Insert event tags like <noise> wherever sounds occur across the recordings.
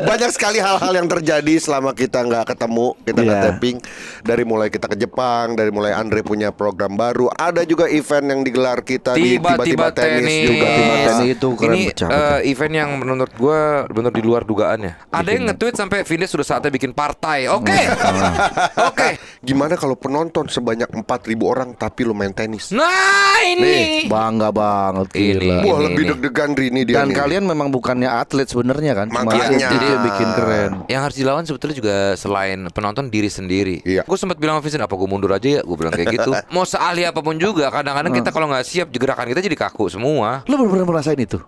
banyak sekali hal-hal yang terjadi selama kita nggak ketemu, kita nggak yeah. tapping. Dari mulai kita ke Jepang, dari mulai Andre punya program baru, ada juga event yang digelar kita tiba-tiba di tiba tenis, tenis juga. Iya, tiba tenis itu keren Ini uh, event yang menurut gue benar di luar dugaannya. ya. Ada yang nge-tweet sampai finish sudah saatnya bikin partai. Oke. Okay. Iya. <laughs> Oke. okay. Gimana kalau penonton sebanyak 4000 orang tapi lu main tenis? Nah, ini. Nih, bangga banget gila. Ini, Wah, ini, lebih deg-degan Rini dia. Dan ini. kalian memang bukannya atlet sebenarnya kan? Makanya. Jadi yang bikin keren. Yang harus dilawan sebetulnya juga selain penonton diri sendiri. Iya. Gue sempat bilang sama Vincent, apa gue mundur aja ya? Gue bilang kayak gitu. <laughs> Mau seahli apapun juga, kadang-kadang kita hmm. kalau nggak siap gerakan kita jadi kaku semua. Lo benar-benar merasain itu?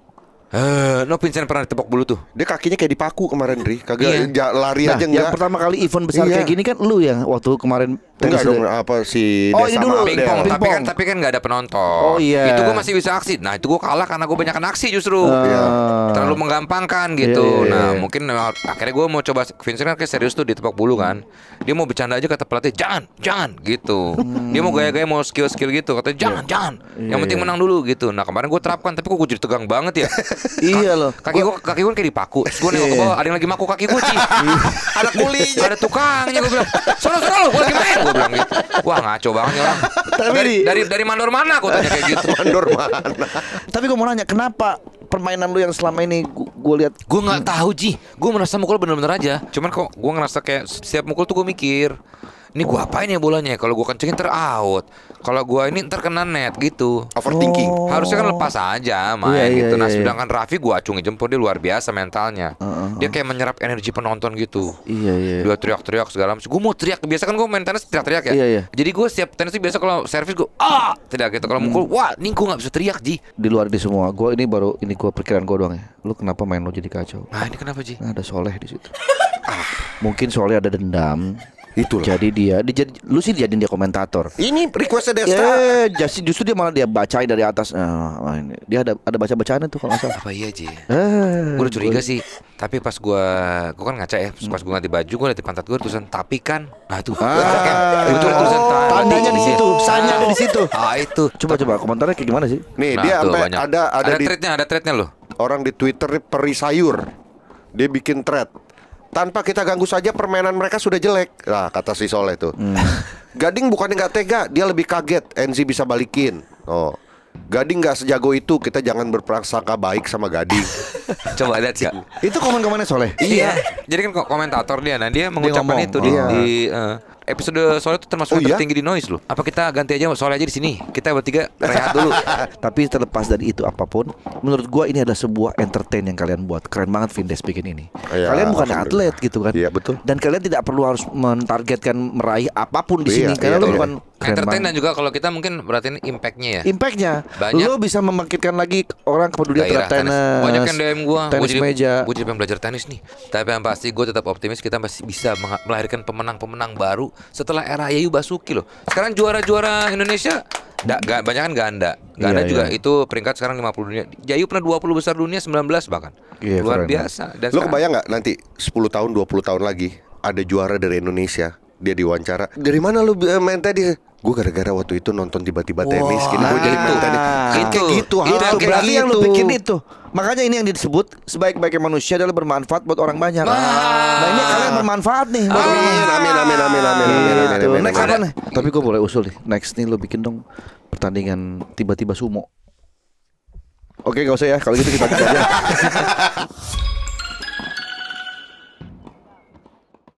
uh, no Vincent pernah ditepok bulu tuh. Dia kakinya kayak dipaku kemarin, Ri. Kagak yeah. lari nah, aja enggak. Yang pertama kali event besar iya. kayak gini kan lu ya waktu kemarin Enggak dong apa si Oh, ini dulu pingpong, ping tapi kan tapi kan enggak ada penonton. Oh iya. Itu gua masih bisa aksi. Nah, itu gua kalah karena gua banyak aksi justru. Uh, Terlalu menggampangkan gitu. Iya, iya, iya. Nah, mungkin eh, akhirnya gua mau coba Vincent kan kayak serius tuh ditepok bulu kan. Dia mau bercanda aja kata pelatih, "Jangan, jangan." gitu. Hmm. Dia mau gaya-gaya mau skill-skill gitu, kata "Jangan, iya. jangan." Yang iya, penting menang dulu gitu. Nah, kemarin gua terapkan tapi kok gua jadi tegang banget ya. <laughs> iya loh. Kaki gua kaki gua kayak dipaku. Terus gua nengok ke bawah, ada yang lagi maku kaki gua, sih. Iya. ada kuli, ada tukangnya gua bilang. Sono sono lu, gua lagi main. Gua bilang gitu. Wah, ngaco banget ya orang. Tapi dari dari, dari mandor mana Gue tanya kayak gitu. mandor mana. Tapi gua mau nanya, kenapa permainan lu yang selama ini gue lihat gue nggak hmm. tahu ji gue merasa mukul bener-bener aja cuman kok gue ngerasa kayak setiap mukul tuh gue mikir ini gua apain ya bolanya ya? kalau gua kencengin ter out kalau gua ini ntar kena net gitu overthinking oh. harusnya kan lepas aja main yeah, iya, gitu yeah, nah yeah, iya. sedangkan yeah. Raffi gua acungi jempol dia luar biasa mentalnya uh, uh, uh. dia kayak menyerap energi penonton gitu iya yeah, iya yeah. dua teriak-teriak segala macam gua mau teriak biasa kan gua main tenis teriak-teriak ya yeah, yeah. jadi gua setiap tenis biasa kalau servis gua ah tidak gitu kalau hmm. wah ningku gua nggak bisa teriak ji di luar di semua gua ini baru ini gua perkiraan gua doang ya lu kenapa main lo jadi kacau nah ini kenapa ji nah, ada soleh di situ <laughs> ah. mungkin soleh ada dendam Itulah. Jadi dia, dia jadi, lu sih jadiin dia komentator. Ini request Destra. Eh, justru, justru dia malah dia bacain dari atas. Nah, dia ada ada baca bacaan itu kalau nggak salah. Apa iya Ji? Eh, gue udah curiga gue... sih. Tapi pas gue, gue kan ngaca ya. Pas gue ganti baju, gue liat di pantat gue tulisan tapi kan. Nah ah. Ya? itu. Ah, itu tulisan oh, tandanya di situ, sanya ada di ah. situ. Ah itu. Coba coba komentarnya kayak gimana sih? Nih nah dia tuh, ada ada ada di, threadnya, ada threadnya loh. Orang di Twitter perisayur, Dia bikin thread tanpa kita ganggu saja permainan mereka sudah jelek. lah kata si Soleh itu Hmm. <laughs> Gading bukannya nggak tega, dia lebih kaget NZ bisa balikin. Oh. Gading nggak sejago itu, kita jangan berprasangka baik sama Gading. <laughs> Coba lihat sih. Itu komen komennya Soleh. Iya. iya. Jadi kan komentator dia, nah dia mengucapkan dia itu oh. di, iya. di uh, episode sore itu termasuk oh, iya? tertinggi di noise loh. Apa kita ganti aja sore aja di sini? Kita bertiga rehat dulu. <laughs> Tapi terlepas dari itu apapun, menurut gua ini adalah sebuah entertain yang kalian buat. Keren banget Vindes bikin ini. Ya, kalian bukan atlet gitu kan? Iya betul. Dan kalian tidak perlu harus mentargetkan meraih apapun di iya, sini. Iya, karena iya, iya. bukan Entertain dan juga kalau kita mungkin berarti ini impactnya ya. Impactnya. Banyak. Lo bisa membangkitkan lagi orang kepedulian terhadap tenis. Banyak yang DM gua. Tenis gua jadi, meja. Gua jadi pengen belajar tenis nih. Tapi yang pasti gua tetap optimis kita masih bisa melahirkan pemenang-pemenang baru setelah era Yayu Basuki loh. Sekarang juara-juara Indonesia da, ga, banyak kan ganda. Ganda iya, yeah, juga yeah. itu peringkat sekarang 50 dunia. Yayu pernah 20 besar dunia 19 bahkan. Yeah, Luar biasa. Dan Lo sekarang, kebayang gak nanti 10 tahun 20 tahun lagi ada juara dari Indonesia dia diwawancara dari mana lu eh, main tadi gue gara-gara waktu itu nonton tiba-tiba wow. tenis gini gue jadi main tenis ah. itu kayak gitu itu, itu berarti yang lu bikin itu makanya ini yang disebut sebaik-baiknya manusia adalah bermanfaat buat orang banyak nah, nah ini kalian bermanfaat nih amin, amin amin amin amin amin amin amin gitu. next apa nih tapi gue boleh usul nih next nih lu bikin dong pertandingan tiba-tiba sumo oke gak usah ya kalau gitu kita aja <laughs>